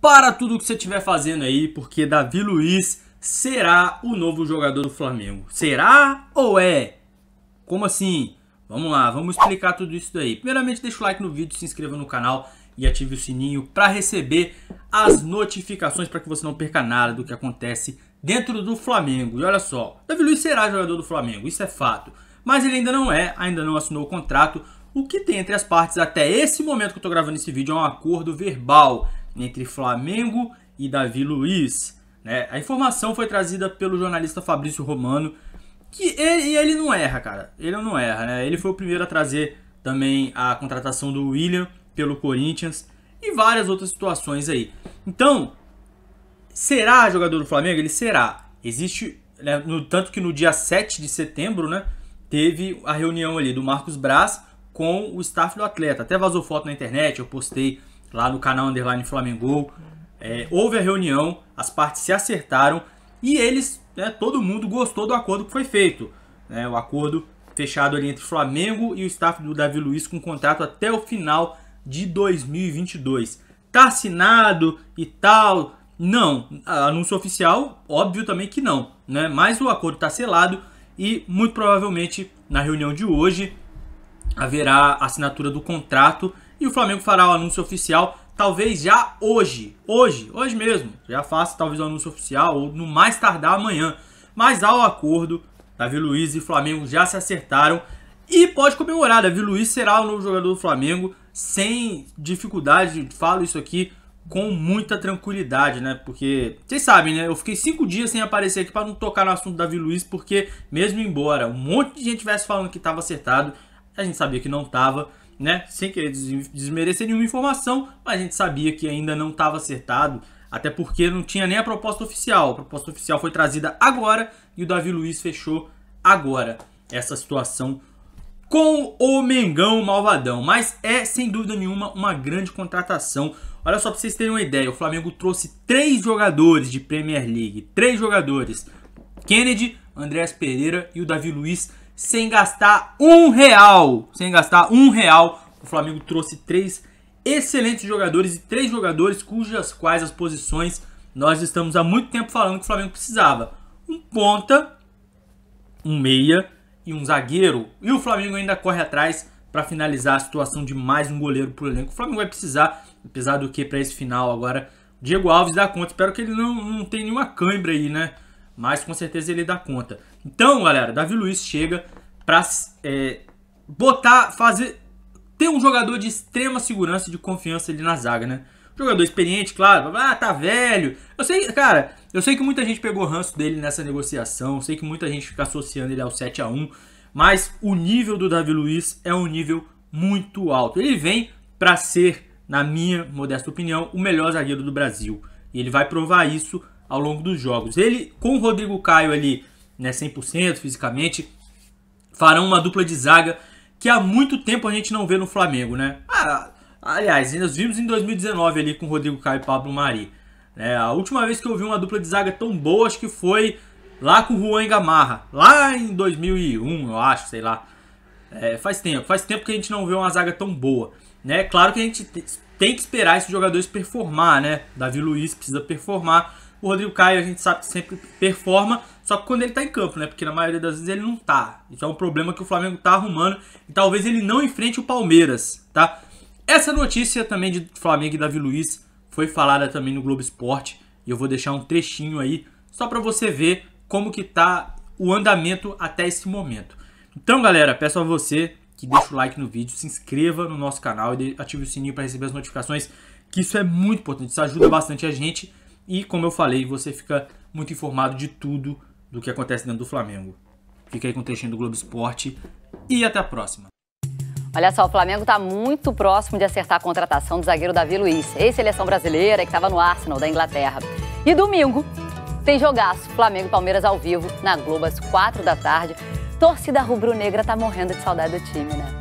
para tudo que você estiver fazendo aí, porque Davi Luiz será o novo jogador do Flamengo. Será ou é? Como assim? Vamos lá, vamos explicar tudo isso daí. Primeiramente, deixa o like no vídeo, se inscreva no canal e ative o sininho para receber as notificações para que você não perca nada do que acontece dentro do Flamengo. E olha só, Davi Luiz será jogador do Flamengo, isso é fato. Mas ele ainda não é, ainda não assinou o contrato. O que tem entre as partes até esse momento que eu estou gravando esse vídeo é um acordo verbal entre Flamengo e Davi Luiz. Né? A informação foi trazida pelo jornalista Fabrício Romano, que ele, ele não erra, cara. Ele não erra, né? Ele foi o primeiro a trazer também a contratação do William pelo Corinthians e várias outras situações aí. Então, será jogador do Flamengo? Ele será. Existe, né, no, tanto que no dia 7 de setembro, né, teve a reunião ali do Marcos Braz com o staff do atleta. Até vazou foto na internet, eu postei lá no canal Underline Flamengo. É, houve a reunião, as partes se acertaram e eles, né, todo mundo gostou do acordo que foi feito. Né, o acordo fechado ali entre Flamengo e o staff do Davi Luiz com contrato até o final de 2022. Tá assinado e tal? Não. Anúncio oficial, óbvio também que não. Né? Mas o acordo está selado e muito provavelmente na reunião de hoje haverá assinatura do contrato e o Flamengo fará o anúncio oficial talvez já hoje, hoje, hoje mesmo, já faça talvez o anúncio oficial ou no mais tardar amanhã. Mas há o acordo, Davi Luiz e Flamengo já se acertaram e pode comemorar, Davi Luiz será o novo jogador do Flamengo sem dificuldade, falo isso aqui com muita tranquilidade, né? Porque vocês sabem, né? Eu fiquei cinco dias sem aparecer aqui para não tocar no assunto Davi Luiz, porque mesmo embora um monte de gente tivesse falando que estava acertado, a gente sabia que não estava né, sem querer desmerecer nenhuma informação, mas a gente sabia que ainda não estava acertado, até porque não tinha nem a proposta oficial. A proposta oficial foi trazida agora e o Davi Luiz fechou agora essa situação com o Mengão Malvadão. Mas é, sem dúvida nenhuma, uma grande contratação. Olha só para vocês terem uma ideia: o Flamengo trouxe três jogadores de Premier League. Três jogadores: Kennedy, Andréas Pereira e o Davi Luiz sem gastar um real. Sem gastar um real. O Flamengo trouxe três excelentes jogadores e três jogadores cujas quais as posições nós estamos há muito tempo falando que o Flamengo precisava. Um ponta, um meia e um zagueiro. E o Flamengo ainda corre atrás para finalizar a situação de mais um goleiro para o elenco. O Flamengo vai precisar, apesar do que para esse final agora, Diego Alves dá conta. Espero que ele não, não tenha nenhuma cãibra aí, né? mas com certeza ele dá conta. Então, galera, Davi Luiz chega para é, botar, fazer, ter um jogador de extrema segurança e de confiança ali na zaga, né? Jogador experiente, claro, ah, tá velho. Eu sei, cara, eu sei que muita gente pegou ranço dele nessa negociação, eu sei que muita gente fica associando ele ao 7 a 1 mas o nível do Davi Luiz é um nível muito alto. Ele vem para ser, na minha modesta opinião, o melhor zagueiro do Brasil. E ele vai provar isso ao longo dos jogos. Ele, com o Rodrigo Caio ali, né, 100% fisicamente, farão uma dupla de zaga que há muito tempo a gente não vê no Flamengo, né? Ah, aliás, nós vimos em 2019 ali com o Rodrigo Caio e Pablo Mari. É, a última vez que eu vi uma dupla de zaga tão boa, acho que foi lá com o Juan Gamarra, lá em 2001, eu acho, sei lá. É, faz tempo, faz tempo que a gente não vê uma zaga tão boa. Né? Claro que a gente tem que esperar esses jogadores performar, né? Davi Luiz precisa performar. O Rodrigo Caio a gente sabe que sempre performa, só que quando ele tá em campo, né? Porque na maioria das vezes ele não tá. Isso é um problema que o Flamengo tá arrumando e talvez ele não enfrente o Palmeiras, tá? Essa notícia também de Flamengo e Davi Luiz foi falada também no Globo Esporte e eu vou deixar um trechinho aí só para você ver como que tá o andamento até esse momento. Então, galera, peço a você que deixa o like no vídeo, se inscreva no nosso canal e ative o sininho para receber as notificações, que isso é muito importante, isso ajuda bastante a gente e, como eu falei, você fica muito informado de tudo do que acontece dentro do Flamengo. Fica aí com o um trechinho do Globo Esporte e até a próxima. Olha só, o Flamengo está muito próximo de acertar a contratação do zagueiro Davi Luiz, ex-seleção brasileira que estava no Arsenal da Inglaterra. E domingo tem jogaço Flamengo e Palmeiras ao vivo na Globo às 4 da tarde torcida rubro-negra tá morrendo de saudade do time, né?